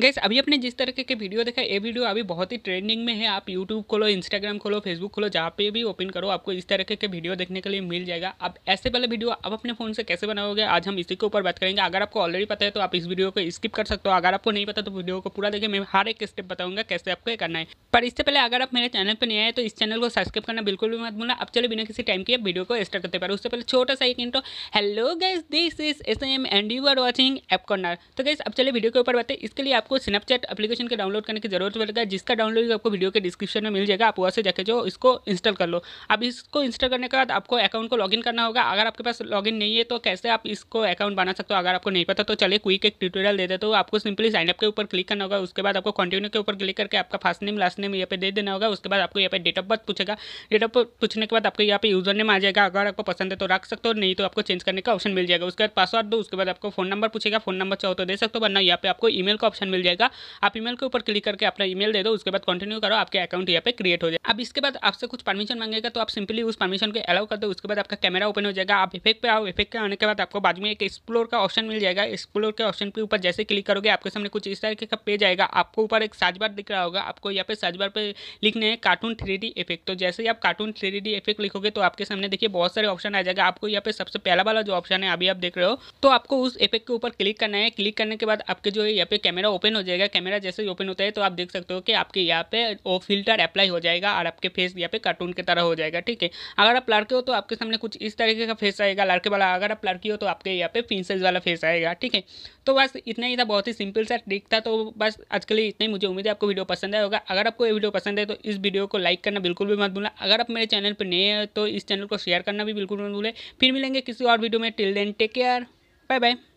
gas अभी अपने जिस तरीके के वीडियो देखा ये वीडियो अभी बहुत ही ट्रेंडिंग में है आप यूट्यूब खोलो इंस्टाग्राम खोलो फेसबुक खोलो जहाँ पे भी ओपन करो आपको इस तरीके के वीडियो देखने के लिए मिल जाएगा अब ऐसे वाले वीडियो आप अपने फोन से कैसे बनाओगे आज हम इसी के ऊपर बात करेंगे अगर आपको ऑलरेडी पता है तो आप इस वीडियो को स्किप कर सकते हो अगर आपको नहीं पता तो वीडियो को पूरा देखें मैं हर एक स्टेप बताऊंगा कैसे आपको करना है पर इससे पहले अगर आप मेरे चैनल पर नहीं आए तो इस चैनल को सब्सक्राइब करना बिल्कुल भी मत भूलना अब चले बिना किसी टाइम के वीडियो को स्टार्ट करते पाए उससे पहले छोटा सा एक intro hello guys this is S M and you are watching app corner तो गैस अब चले वीडियो के ऊपर बताए इसके लिए आपको स्नैपचैट एप्लीकेशन के डाउनलोड करने की जरूरत पड़ेगा जिसका डाउनलोड आपको वीडियो के डिस्क्रिप्शन में मिल जाएगा आप वहाँ से जाकर जो इसको इंस्टॉल कर लो अब इसको इंस्टॉल करने के बाद आपको अकाउंट को लॉगिन करना होगा अगर आपके पास लॉगिन नहीं है तो कैसे आप इसको अकाउंट बना सकते हो अगर आपको नहीं पता तो चलिए क्विक एक ट्यूटोरियल दे देते हो आपको सिंपली साइनअप के ऊपर क्लिक करना होगा उसके बाद आपको कंटिन्यू के ऊपर क्लिक करके आपका फर्स्ट नेम लास्ट नेम यहाँ पे दे देना होगा उसके बाद आपको यहाँ पे डेट ऑफ बर्थ पूछेगा डेट ऑफ बर्थ पूछने के बाद आपको यहाँ पे यूजर नेम आ जाएगा अगर आपको पसंद है तो रख सकते हो नहीं तो आपको चेंज करने का ऑप्शन मिल जाएगा उसके बाद पासवर्ड दो उसके बाद आपको फोन नंबर पूछेगा फोन नंबर चाहो तो दे सकते हो वरना यहाँ पे आपको ईमेल का ऑप्शन मिल जाएगा आप ईमेल के ऊपर क्लिक करके अपना ईमेल दे दो उसके बाद कंटिन्यू करो आपके अकाउंट यहाँ पे क्रिएट हो जाए अब इसके बाद आपसे कुछ परमिशन मांगेगा तो आप सिंपली उस परमिशन को अलाउ कर दो उसके बाद आपका कैमरा ओपन हो जाएगा आप इफेक्ट पे आओ इफेक्ट पे आने के बाद आपको बाद में एक एक्सप्लोर का ऑप्शन मिल जाएगा एक्सप्लोर के ऑप्शन के ऊपर जैसे क्लिक करोगे आपके सामने कुछ इस तरीके का पेज आएगा आपको ऊपर एक साजबार दिख रहा होगा आपको यहाँ पे साजबार पर लिखने हैं कार्टून थ्री इफेक्ट तो जैसे ही आप कार्टून थ्री इफेक्ट लिखोगे तो आपके सामने देखिए बहुत सारे ऑप्शन आ जाएगा आपको यहाँ पे सबसे पहला वाला जो ऑप्शन है अभी आप देख रहे हो तो आपको उस इफेक्ट के ऊपर क्लिक करना है क्लिक करने के बाद आपके जो है यहाँ पे कैमरा ओपन हो जाएगा कैमरा जैसे ही ओपन होता है तो आप देख सकते हो कि आपके यहाँ पे वो फिल्टर अप्लाई हो जाएगा और आपके फेस यहाँ पे कार्टून की तरह हो जाएगा ठीक है अगर आप लड़के हो तो आपके सामने कुछ इस तरीके का फेस आएगा लड़के वाला अगर आप लड़की हो तो आपके यहाँ पे पिंसल्स वाला फेस आएगा ठीक है तो बस इतना ही था बहुत ही सिंपल सा ट्रिक था तो बस आज के लिए इतना ही मुझे उम्मीद है आपको वीडियो पसंद आया होगा अगर आपको ये वीडियो पसंद है तो इस वीडियो को लाइक करना बिल्कुल भी मत भूलना अगर आप मेरे चैनल पर नए हैं तो इस चैनल को शेयर करना भी बिल्कुल मत भूलें फिर मिलेंगे किसी और वीडियो में till then take care bye bye